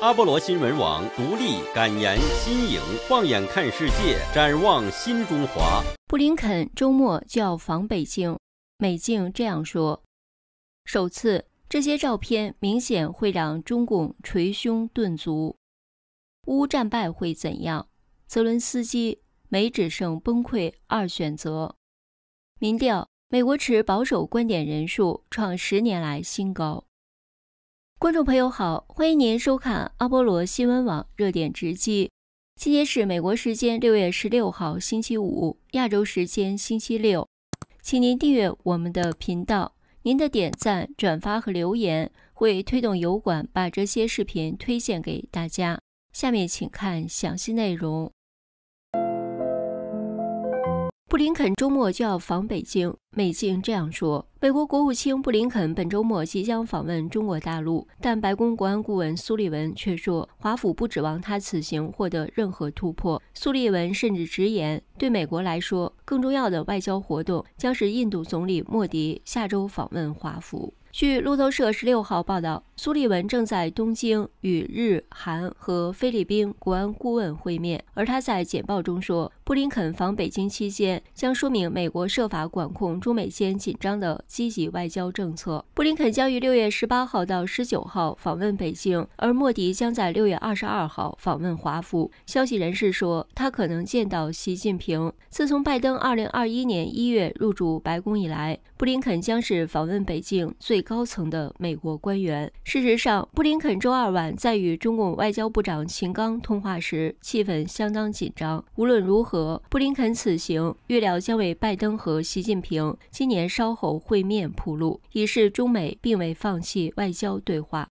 阿波罗新闻网独立、感言、新颖，放眼看世界，展望新中华。布林肯周末就要访北京，美静这样说。首次，这些照片明显会让中共捶胸顿足。乌战败会怎样？泽伦斯基美只剩崩溃二选择。民调：美国持保守观点人数创十年来新高。观众朋友好，欢迎您收看阿波罗新闻网热点直击。今天是美国时间六月十六号星期五，亚洲时间星期六。请您订阅我们的频道，您的点赞、转发和留言会推动油管把这些视频推荐给大家。下面请看详细内容。布林肯周末就要访北京，美记这样说。美国国务卿布林肯本周末即将访问中国大陆，但白宫国安顾问苏利文却说，华府不指望他此行获得任何突破。苏利文甚至直言，对美国来说，更重要的外交活动将是印度总理莫迪下周访问华府。据路透社十六号报道，苏利文正在东京与日、韩和菲律宾国安顾问会面，而他在简报中说。布林肯访北京期间将说明美国设法管控中美间紧张的积极外交政策。布林肯将于六月十八号到十九号访问北京，而莫迪将在六月二十二号访问华府。消息人士说，他可能见到习近平。自从拜登二零二一年一月入驻白宫以来，布林肯将是访问北京最高层的美国官员。事实上，布林肯周二晚在与中共外交部长秦刚通话时，气氛相当紧张。无论如何。和布林肯此行预料将为拜登和习近平今年稍后会面铺路，以示中美并未放弃外交对话。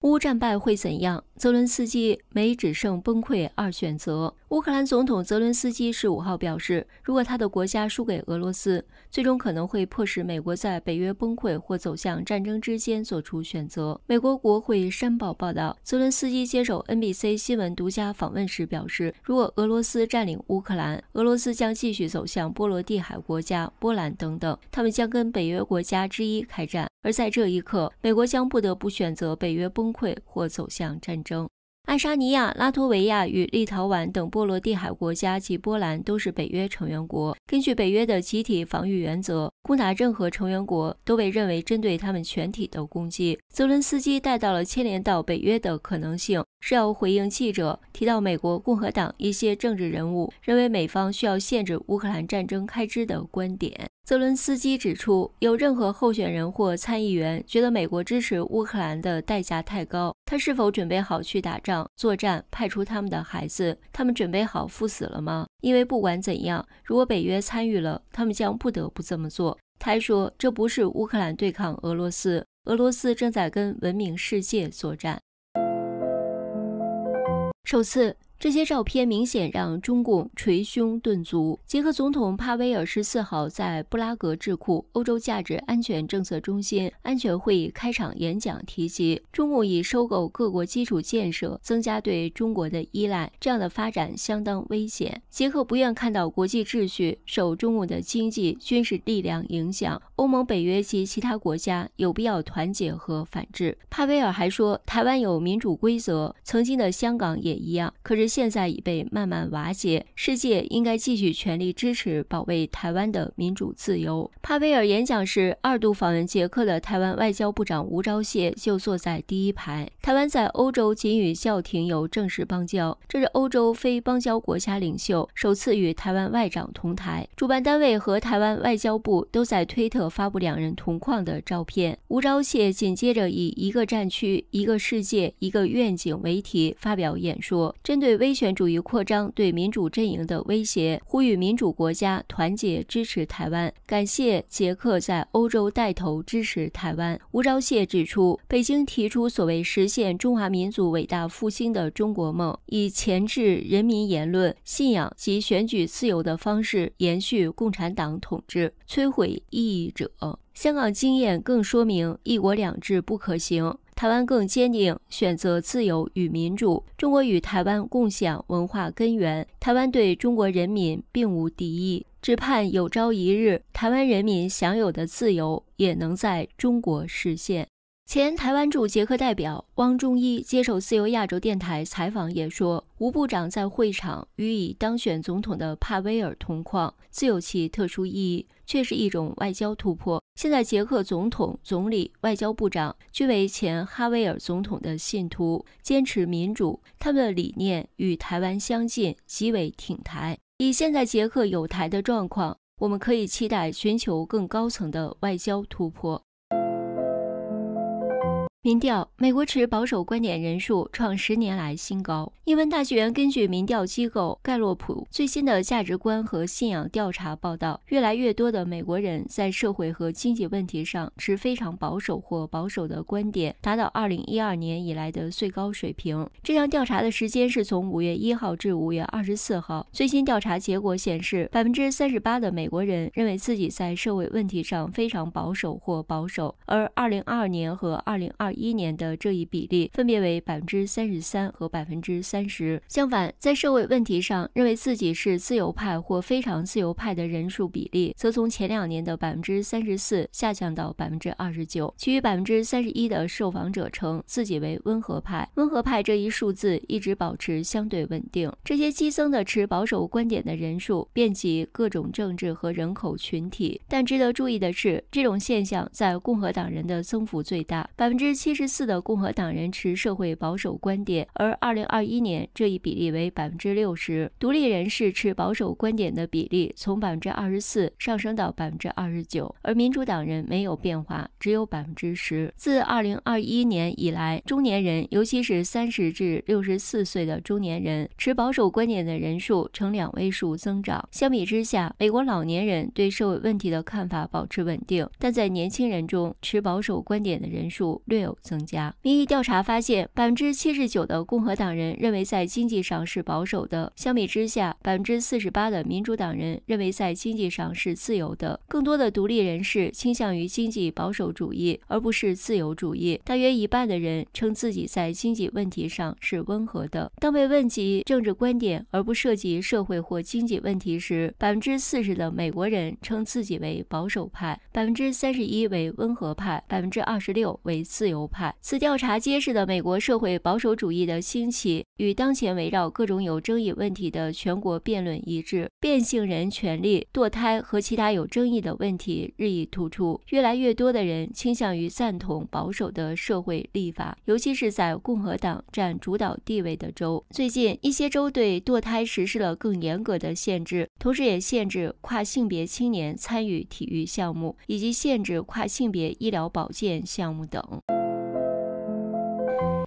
乌战败会怎样？泽伦斯基没只剩崩溃二选择。乌克兰总统泽伦斯基十五号表示，如果他的国家输给俄罗斯，最终可能会迫使美国在北约崩溃或走向战争之间做出选择。美国国会山报报道，泽伦斯基接受 NBC 新闻独家访问时表示，如果俄罗斯占领乌克兰，俄罗斯将继续走向波罗的海国家波兰等等，他们将跟北约国家之一开战，而在这一刻，美国将不得不选择北约崩溃或走向战争。爱沙尼亚、拉脱维亚与立陶宛等波罗的海国家及波兰都是北约成员国。根据北约的集体防御原则，攻打任何成员国都被认为针对他们全体的攻击。泽伦斯基带到了牵连到北约的可能性，是要回应记者提到美国共和党一些政治人物认为美方需要限制乌克兰战争开支的观点。泽伦斯基指出，有任何候选人或参议员觉得美国支持乌克兰的代价太高，他是否准备好去打仗、作战、派出他们的孩子？他们准备好赴死了吗？因为不管怎样，如果北约参与了，他们将不得不这么做。他还说：“这不是乌克兰对抗俄罗斯，俄罗斯正在跟文明世界作战。”首次。这些照片明显让中共捶胸顿足。捷克总统帕维尔十四号在布拉格智库欧洲价值安全政策中心安全会议开场演讲提及，中共以收购各国基础建设，增加对中国的依赖，这样的发展相当危险。捷克不愿看到国际秩序受中共的经济军事力量影响，欧盟、北约及其他国家有必要团结和反制。帕维尔还说，台湾有民主规则，曾经的香港也一样，可是。现在已被慢慢瓦解，世界应该继续全力支持保卫台湾的民主自由。帕威尔演讲时，二度访问捷克的台湾外交部长吴钊燮就坐在第一排。台湾在欧洲仅与教廷有正式邦交，这是欧洲非邦交国家领袖首次与台湾外长同台。主办单位和台湾外交部都在推特发布两人同框的照片。吴钊燮紧接着以“一个战区，一个世界，一个愿景”为题发表演说，针对。威权主义扩张对民主阵营的威胁，呼吁民主国家团结支持台湾。感谢捷克在欧洲带头支持台湾。吴钊燮指出，北京提出所谓实现中华民族伟大复兴的中国梦，以钳制人民言论、信仰及选举自由的方式延续共产党统治，摧毁异议者。香港经验更说明一国两制不可行。台湾更坚定选择自由与民主。中国与台湾共享文化根源，台湾对中国人民并无敌意，只盼有朝一日，台湾人民享有的自由也能在中国实现。前台湾驻捷克代表汪中一接受自由亚洲电台采访，也说，吴部长在会场与已当选总统的帕威尔同框，自有其特殊意义，却是一种外交突破。现在捷克总统、总理、外交部长均为前哈维尔总统的信徒，坚持民主，他们的理念与台湾相近，极为挺台。以现在捷克有台的状况，我们可以期待寻求更高层的外交突破。民调：美国持保守观点人数创十年来新高。英文大学根据民调机构盖洛普最新的价值观和信仰调查报道，越来越多的美国人在社会和经济问题上持非常保守或保守的观点，达到二零一二年以来的最高水平。这项调查的时间是从五月一号至五月二十四号。最新调查结果显示，百分之三十八的美国人认为自己在社会问题上非常保守或保守，而二零二二年和二零二。一年的这一比例分别为百分之三十三和百分之三十。相反，在社会问题上，认为自己是自由派或非常自由派的人数比例，则从前两年的百分之三十四下降到百分之二十九。其余百分之三十一的受访者称自己为温和派。温和派这一数字一直保持相对稳定。这些激增的持保守观点的人数遍及各种政治和人口群体，但值得注意的是，这种现象在共和党人的增幅最大，百分之七。七十四的共和党人持社会保守观点，而二零二一年这一比例为百分之六十。独立人士持保守观点的比例从百分之二十四上升到百分之二十九，而民主党人没有变化，只有百分之十。自二零二一年以来，中年人，尤其是三十至六十四岁的中年人，持保守观点的人数呈两位数增长。相比之下，美国老年人对社会问题的看法保持稳定，但在年轻人中，持保守观点的人数略有。增加民意调查发现，百分之七十九的共和党人认为在经济上是保守的。相比之下，百分之四十八的民主党人认为在经济上是自由的。更多的独立人士倾向于经济保守主义而不是自由主义。大约一半的人称自己在经济问题上是温和的。当被问及政治观点而不涉及社会或经济问题时，百分之四十的美国人称自己为保守派，百分之三十一为温和派，百分之二十六为自由。此调查揭示的美国社会保守主义的兴起，与当前围绕各种有争议问题的全国辩论一致。变性人权利、堕胎和其他有争议的问题日益突出，越来越多的人倾向于赞同保守的社会立法，尤其是在共和党占主导地位的州。最近，一些州对堕胎实施了更严格的限制，同时也限制跨性别青年参与体育项目，以及限制跨性别医疗保健项目等。